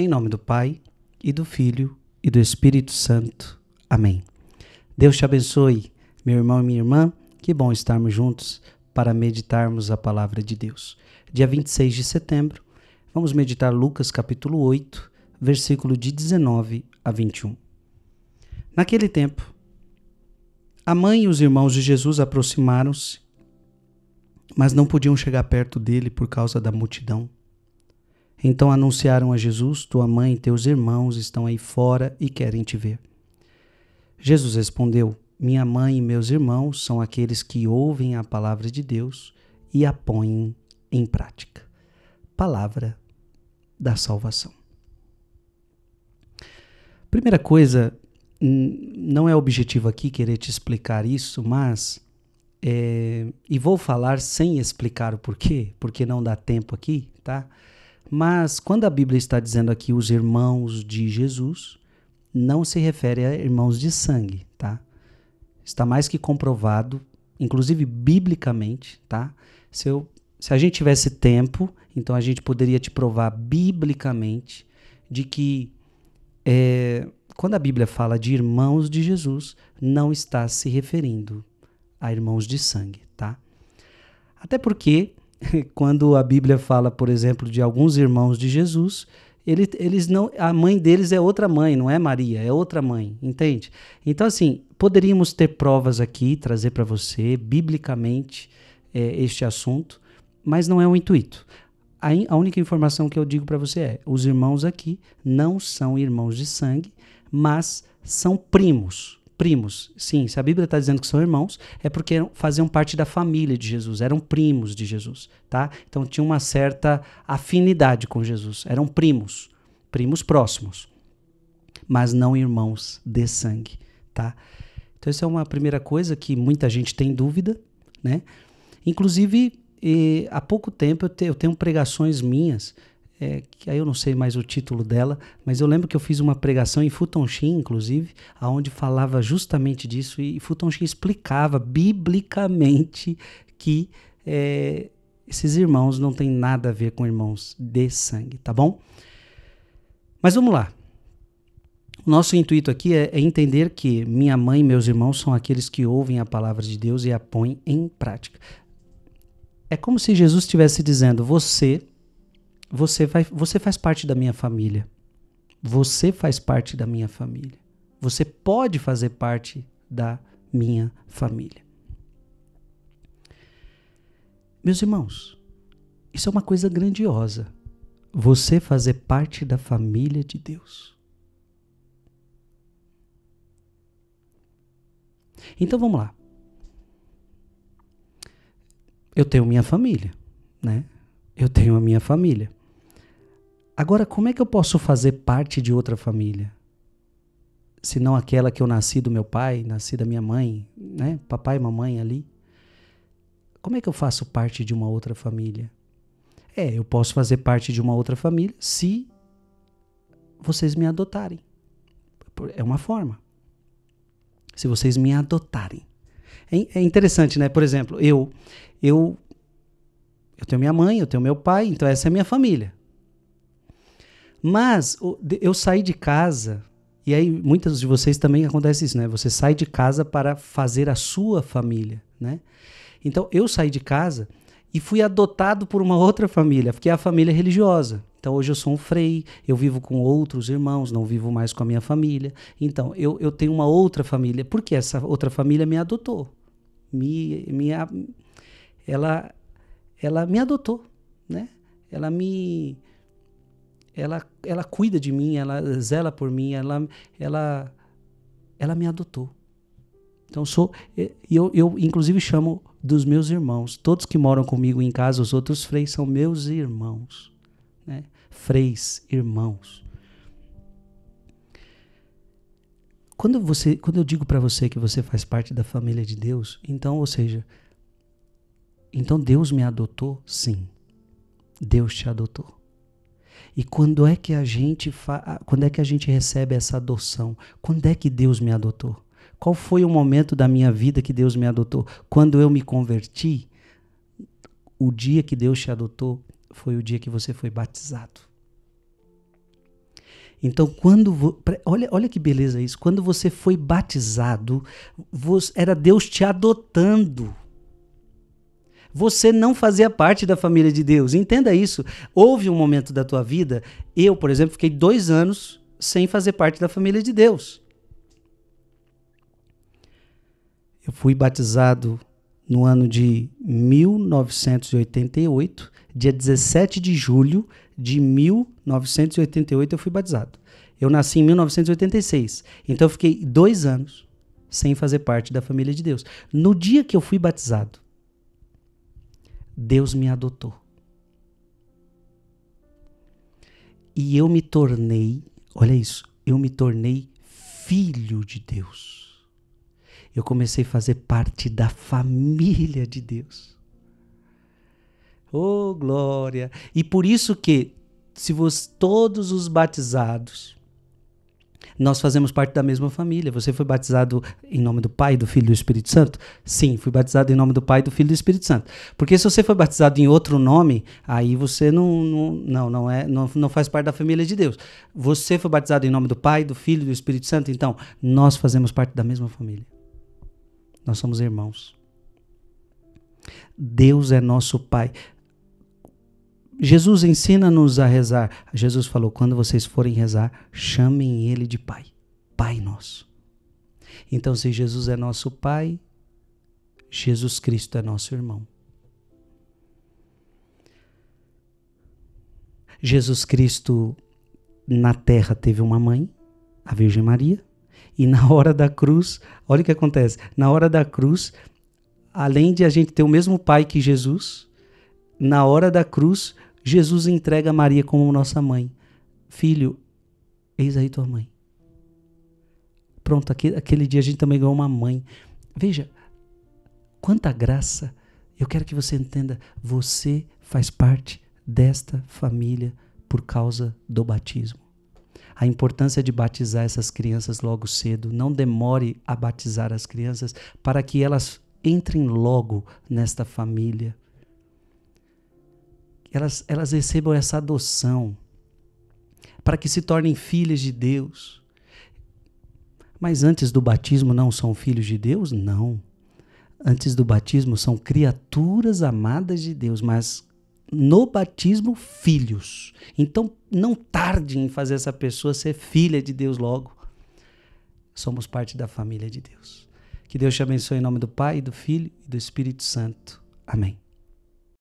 Em nome do Pai, e do Filho, e do Espírito Santo. Amém. Deus te abençoe, meu irmão e minha irmã. Que bom estarmos juntos para meditarmos a palavra de Deus. Dia 26 de setembro, vamos meditar Lucas capítulo 8, versículo de 19 a 21. Naquele tempo, a mãe e os irmãos de Jesus aproximaram-se, mas não podiam chegar perto dele por causa da multidão então anunciaram a Jesus: Tua mãe e teus irmãos estão aí fora e querem te ver. Jesus respondeu: Minha mãe e meus irmãos são aqueles que ouvem a palavra de Deus e a põem em prática. Palavra da salvação. Primeira coisa, não é objetivo aqui querer te explicar isso, mas. É, e vou falar sem explicar o porquê, porque não dá tempo aqui, tá? Mas quando a Bíblia está dizendo aqui os irmãos de Jesus, não se refere a irmãos de sangue, tá? Está mais que comprovado, inclusive biblicamente, tá? Se, eu, se a gente tivesse tempo, então a gente poderia te provar biblicamente de que é, quando a Bíblia fala de irmãos de Jesus, não está se referindo a irmãos de sangue, tá? Até porque quando a Bíblia fala, por exemplo, de alguns irmãos de Jesus, ele, eles não, a mãe deles é outra mãe, não é Maria, é outra mãe, entende? Então, assim, poderíamos ter provas aqui, trazer para você, biblicamente, é, este assunto, mas não é o intuito. A, in, a única informação que eu digo para você é: os irmãos aqui não são irmãos de sangue, mas são primos primos. Sim, se a Bíblia está dizendo que são irmãos, é porque faziam parte da família de Jesus, eram primos de Jesus, tá? Então tinha uma certa afinidade com Jesus, eram primos, primos próximos, mas não irmãos de sangue, tá? Então essa é uma primeira coisa que muita gente tem dúvida, né? Inclusive, eh, há pouco tempo eu tenho pregações minhas é, que aí eu não sei mais o título dela, mas eu lembro que eu fiz uma pregação em Futonxi, inclusive, aonde falava justamente disso e Futonxi explicava biblicamente que é, esses irmãos não têm nada a ver com irmãos de sangue, tá bom? Mas vamos lá. nosso intuito aqui é, é entender que minha mãe e meus irmãos são aqueles que ouvem a palavra de Deus e a põem em prática. É como se Jesus estivesse dizendo: você você, vai, você faz parte da minha família. Você faz parte da minha família. Você pode fazer parte da minha família. Meus irmãos, isso é uma coisa grandiosa. Você fazer parte da família de Deus. Então vamos lá. Eu tenho minha família, né? Eu tenho a minha família. Agora, como é que eu posso fazer parte de outra família? Se não aquela que eu nasci do meu pai, nasci da minha mãe, né? Papai e mamãe ali. Como é que eu faço parte de uma outra família? É, eu posso fazer parte de uma outra família se vocês me adotarem. É uma forma. Se vocês me adotarem. É, é interessante, né? Por exemplo, eu, eu, eu tenho minha mãe, eu tenho meu pai, então essa é minha família. Mas eu saí de casa, e aí muitas de vocês também acontece isso, né? Você sai de casa para fazer a sua família, né? Então eu saí de casa e fui adotado por uma outra família, que é a família religiosa. Então hoje eu sou um frei, eu vivo com outros irmãos, não vivo mais com a minha família. Então eu, eu tenho uma outra família, porque essa outra família me adotou. Me, me, ela, ela me adotou, né? Ela me ela, ela cuida de mim, ela zela por mim, ela, ela, ela me adotou. Então sou eu, eu inclusive chamo dos meus irmãos, todos que moram comigo em casa, os outros freis são meus irmãos, né? Freis, irmãos. Quando você, quando eu digo para você que você faz parte da família de Deus, então, ou seja, então Deus me adotou, sim. Deus te adotou. E quando é que a gente fa... quando é que a gente recebe essa adoção? Quando é que Deus me adotou? Qual foi o momento da minha vida que Deus me adotou? Quando eu me converti, o dia que Deus te adotou foi o dia que você foi batizado. Então, quando olha, olha que beleza isso. Quando você foi batizado, era Deus te adotando você não fazia parte da família de Deus. Entenda isso. Houve um momento da tua vida, eu, por exemplo, fiquei dois anos sem fazer parte da família de Deus. Eu fui batizado no ano de 1988, dia 17 de julho de 1988 eu fui batizado. Eu nasci em 1986, então eu fiquei dois anos sem fazer parte da família de Deus. No dia que eu fui batizado, Deus me adotou. E eu me tornei, olha isso, eu me tornei filho de Deus. Eu comecei a fazer parte da família de Deus. Oh, glória! E por isso que se vos, todos os batizados nós fazemos parte da mesma família. Você foi batizado em nome do Pai, do Filho e do Espírito Santo? Sim, fui batizado em nome do Pai, do Filho e do Espírito Santo. Porque se você foi batizado em outro nome, aí você não não, não, é, não, não faz parte da família de Deus. Você foi batizado em nome do Pai, do Filho e do Espírito Santo, então nós fazemos parte da mesma família. Nós somos irmãos. Deus é nosso Pai. Jesus ensina-nos a rezar. Jesus falou: quando vocês forem rezar, chamem Ele de Pai. Pai nosso. Então, se Jesus é nosso Pai, Jesus Cristo é nosso irmão. Jesus Cristo na terra teve uma mãe, a Virgem Maria, e na hora da cruz, olha o que acontece: na hora da cruz, além de a gente ter o mesmo pai que Jesus, na hora da cruz, Jesus entrega Maria como nossa mãe. Filho, eis aí tua mãe. Pronto, aquele, aquele dia a gente também ganhou uma mãe. Veja, quanta graça. Eu quero que você entenda, você faz parte desta família por causa do batismo. A importância de batizar essas crianças logo cedo. Não demore a batizar as crianças para que elas entrem logo nesta família elas, elas recebam essa adoção, para que se tornem filhas de Deus. Mas antes do batismo não são filhos de Deus? Não. Antes do batismo são criaturas amadas de Deus, mas no batismo, filhos. Então, não tarde em fazer essa pessoa ser filha de Deus logo. Somos parte da família de Deus. Que Deus te abençoe em nome do Pai, do Filho e do Espírito Santo. Amém.